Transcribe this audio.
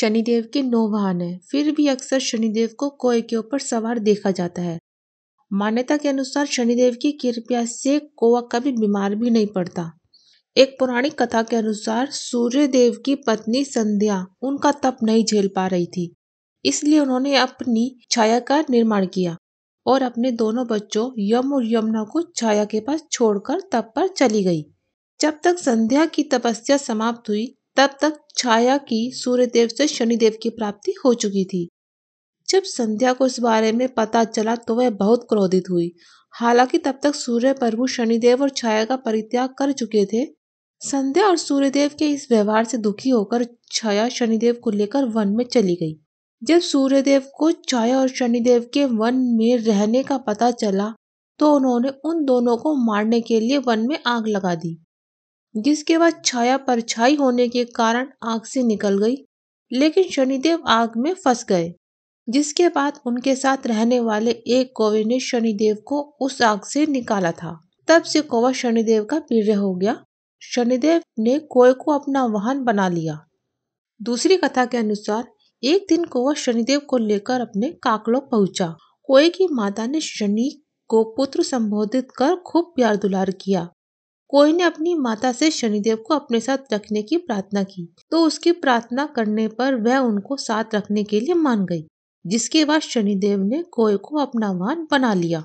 शनिदेव के नौ वाहन है फिर भी अक्सर शनिदेव को कोय के ऊपर सवार देखा जाता है मान्यता के अनुसार शनिदेव की कृपया से कोवा कभी बीमार भी नहीं पड़ता एक पौराणिक कथा के अनुसार सूर्य देव की पत्नी संध्या उनका तप नहीं झेल पा रही थी इसलिए उन्होंने अपनी छाया का निर्माण किया और अपने दोनों बच्चों यम और यमुना को छाया के पास छोड़कर तप पर चली गई जब तक संध्या की तपस्या समाप्त हुई तब तक छाया की सूर्यदेव से शनिदेव की प्राप्ति हो चुकी थी जब संध्या को इस बारे में पता चला तो वह बहुत क्रोधित हुई हालांकि तब तक सूर्य प्रभु शनिदेव और छाया का परित्याग कर चुके थे संध्या और सूर्यदेव के इस व्यवहार से दुखी होकर छाया शनिदेव को लेकर वन में चली गई जब सूर्यदेव को छाया और शनिदेव के वन में रहने का पता चला तो उन्होंने उन दोनों को मारने के लिए वन में आग लगा दी जिसके बाद छाया परछाई होने के कारण आग से निकल गई लेकिन शनिदेव आग में फंस गए जिसके बाद उनके साथ रहने वाले एक कौवे ने शनिदेव को उस आग से निकाला था तब से कौवा शनिदेव का प्रिय हो गया शनिदेव ने कोय को अपना वाहन बना लिया दूसरी कथा के अनुसार एक दिन कौवा शनिदेव को लेकर अपने काकलो पहुंचा कोय की माता ने शनि को पुत्र संबोधित कर खूब प्यार दुलार किया कोई ने अपनी माता से शनिदेव को अपने साथ रखने की प्रार्थना की तो उसकी प्रार्थना करने पर वह उनको साथ रखने के लिए मान गई जिसके बाद शनिदेव ने कोय को अपना वाहन बना लिया